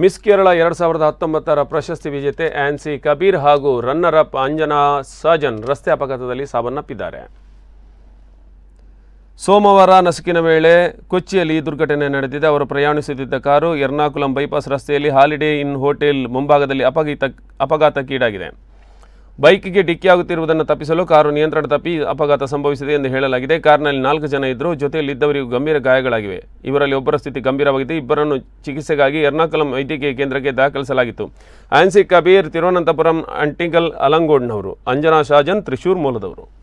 miss Kerala ಎರಡು ಸಾವಿರದ ಹತ್ತೊಂಬತ್ತರ ಪ್ರಶಸ್ತಿ ವಿಜೇತೆ ಆನ್ಸಿ ಕಬೀರ್ ಹಾಗೂ ರನ್ನರ್ ಅಪ್ ಅಂಜನಾ ಸಾಜನ್ ರಸ್ತೆ ಅಪಘಾತದಲ್ಲಿ ಸಾವನ್ನಪ್ಪಿದ್ದಾರೆ ಸೋಮವಾರ ನಸುಕಿನ ವೇಳೆ ಕೊಚ್ಚಿಯಲ್ಲಿ ದುರ್ಘಟನೆ ನಡೆದಿದೆ ಅವರು ಪ್ರಯಾಣಿಸುತ್ತಿದ್ದ ಕಾರು ಎರ್ನಾಕುಲಂ ಬೈಪಾಸ್ ರಸ್ತೆಯಲ್ಲಿ ಹಾಲಿಡೇ ಇನ್ ಹೋಟೆಲ್ ಮುಂಭಾಗದಲ್ಲಿ ಅಪಘಾತ ಅಪಘಾತಕ್ಕೀಡಾಗಿದೆ ಬೈಕ್ಗೆ ಡಿಕ್ಕಿಯಾಗುತ್ತಿರುವುದನ್ನು ತಪ್ಪಿಸಲು ಕಾರು ನಿಯಂತ್ರಣ ತಪ್ಪಿ ಅಪಘಾತ ಸಂಭವಿಸಿದೆ ಎಂದು ಹೇಳಲಾಗಿದೆ ಕಾರ್ನಲ್ಲಿ ನಾಲ್ಕು ಜನ ಇದ್ದರು ಜೊತೆಯಲ್ಲಿದ್ದವರಿಗೂ ಗಂಭೀರ ಗಾಯಗಳಾಗಿವೆ ಇವರಲ್ಲಿ ಒಬ್ಬರ ಸ್ಥಿತಿ ಗಂಭೀರವಾಗಿದೆ ಇಬ್ಬರನ್ನು ಚಿಕಿತ್ಸೆಗಾಗಿ ಎರ್ನಾಕುಲಂ ವೈದ್ಯಕೀಯ ಕೇಂದ್ರಕ್ಕೆ ದಾಖಲಿಸಲಾಗಿತ್ತು ಆನ್ಸಿ ಕಬೀರ್ ತಿರುವನಂತಪುರಂ ಅಂಟಿಂಗಲ್ ಅಲಂಗೋಡ್ನವರು ಅಂಜನಾ ಶಾಜನ್ ತ್ರಿಶೂರ್ ಮೂಲದವರು